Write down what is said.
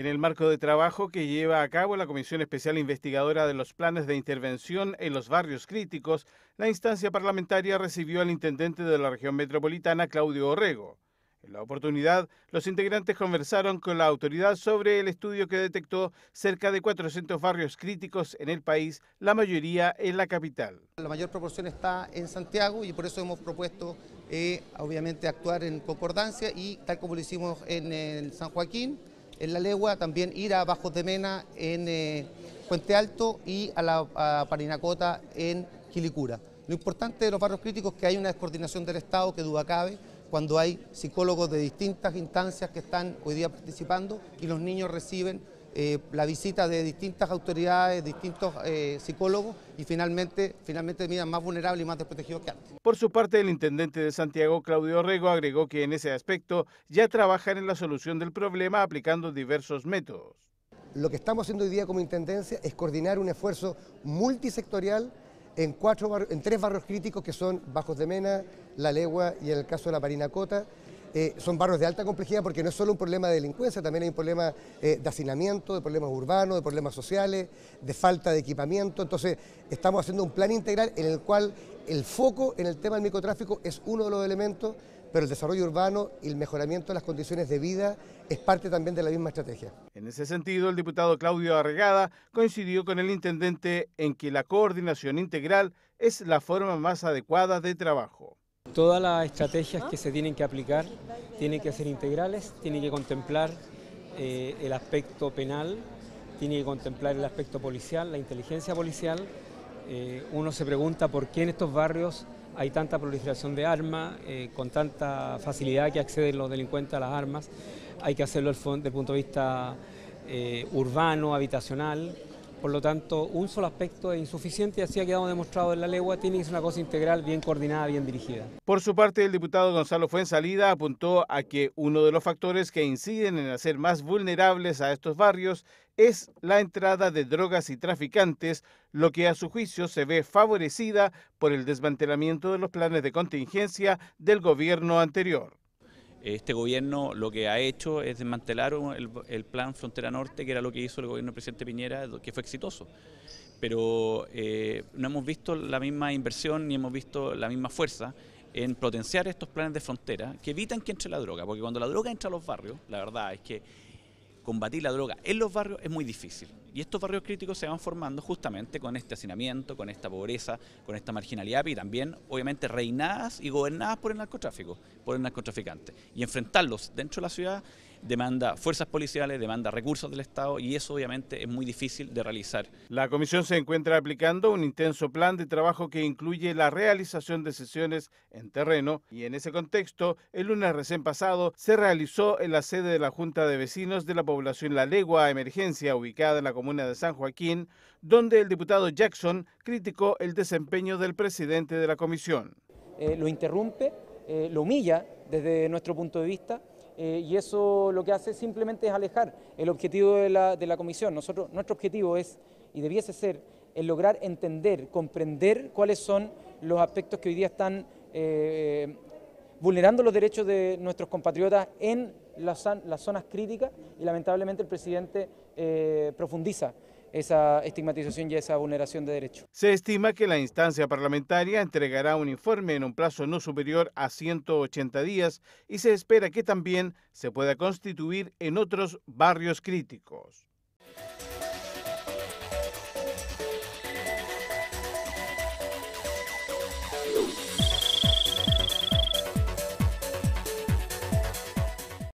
en el marco de trabajo que lleva a cabo la Comisión Especial Investigadora de los Planes de Intervención en los Barrios Críticos, la instancia parlamentaria recibió al intendente de la región metropolitana, Claudio Orrego. En la oportunidad, los integrantes conversaron con la autoridad sobre el estudio que detectó cerca de 400 barrios críticos en el país, la mayoría en la capital. La mayor proporción está en Santiago y por eso hemos propuesto, eh, obviamente, actuar en concordancia y tal como lo hicimos en, en San Joaquín, en La Legua, también ir a Bajos de Mena en eh, Puente Alto y a la a Parinacota en Quilicura. Lo importante de los barrios críticos es que hay una descoordinación del Estado que duda cabe cuando hay psicólogos de distintas instancias que están hoy día participando y los niños reciben eh, la visita de distintas autoridades, distintos eh, psicólogos y finalmente, finalmente miran más vulnerables y más desprotegidos que antes. Por su parte, el intendente de Santiago, Claudio Rego, agregó que en ese aspecto ya trabajan en la solución del problema aplicando diversos métodos. Lo que estamos haciendo hoy día como intendencia es coordinar un esfuerzo multisectorial en, en tres barrios críticos que son Bajos de Mena, La Legua y el caso de la Cota. Eh, son barrios de alta complejidad porque no es solo un problema de delincuencia, también hay un problema eh, de hacinamiento, de problemas urbanos, de problemas sociales, de falta de equipamiento. Entonces, estamos haciendo un plan integral en el cual el foco en el tema del microtráfico es uno de los elementos, pero el desarrollo urbano y el mejoramiento de las condiciones de vida es parte también de la misma estrategia. En ese sentido, el diputado Claudio Arregada coincidió con el intendente en que la coordinación integral es la forma más adecuada de trabajo. Todas las estrategias que se tienen que aplicar tienen que ser integrales, tienen que contemplar eh, el aspecto penal, tienen que contemplar el aspecto policial, la inteligencia policial. Eh, uno se pregunta por qué en estos barrios hay tanta proliferación de armas, eh, con tanta facilidad que acceden los delincuentes a las armas. Hay que hacerlo desde el punto de vista urbano, habitacional. Por lo tanto, un solo aspecto es insuficiente y así ha quedado demostrado en la legua. Tiene que ser una cosa integral, bien coordinada, bien dirigida. Por su parte, el diputado Gonzalo Fuenzalida apuntó a que uno de los factores que inciden en hacer más vulnerables a estos barrios es la entrada de drogas y traficantes, lo que a su juicio se ve favorecida por el desmantelamiento de los planes de contingencia del gobierno anterior. Este gobierno lo que ha hecho es desmantelar el, plan Frontera Norte, que era lo que hizo el gobierno del presidente Piñera, que fue exitoso. Pero eh, no hemos visto la misma inversión ni hemos visto la misma fuerza en potenciar estos planes de frontera que evitan que entre la droga, porque cuando la droga entra a los barrios, la verdad es que combatir la droga en los barrios es muy difícil. Y estos barrios críticos se van formando justamente con este hacinamiento, con esta pobreza, con esta marginalidad y también, obviamente, reinadas y gobernadas por el narcotráfico, por el narcotraficante. Y enfrentarlos dentro de la ciudad demanda fuerzas policiales, demanda recursos del Estado y eso obviamente es muy difícil de realizar. La comisión se encuentra aplicando un intenso plan de trabajo que incluye la realización de sesiones en terreno y en ese contexto, el lunes recién pasado se realizó en la sede de la Junta de Vecinos de la población La Legua Emergencia ubicada en la comuna de San Joaquín, donde el diputado Jackson criticó el desempeño del presidente de la comisión. Eh, lo interrumpe, eh, lo humilla desde nuestro punto de vista, eh, y eso lo que hace simplemente es alejar el objetivo de la, de la comisión. nuestro objetivo es, y debiese ser, el lograr entender, comprender cuáles son los aspectos que hoy día están eh, vulnerando los derechos de nuestros compatriotas en las, las zonas críticas y lamentablemente el presidente eh, profundiza esa estigmatización y esa vulneración de derechos. Se estima que la instancia parlamentaria entregará un informe en un plazo no superior a 180 días y se espera que también se pueda constituir en otros barrios críticos.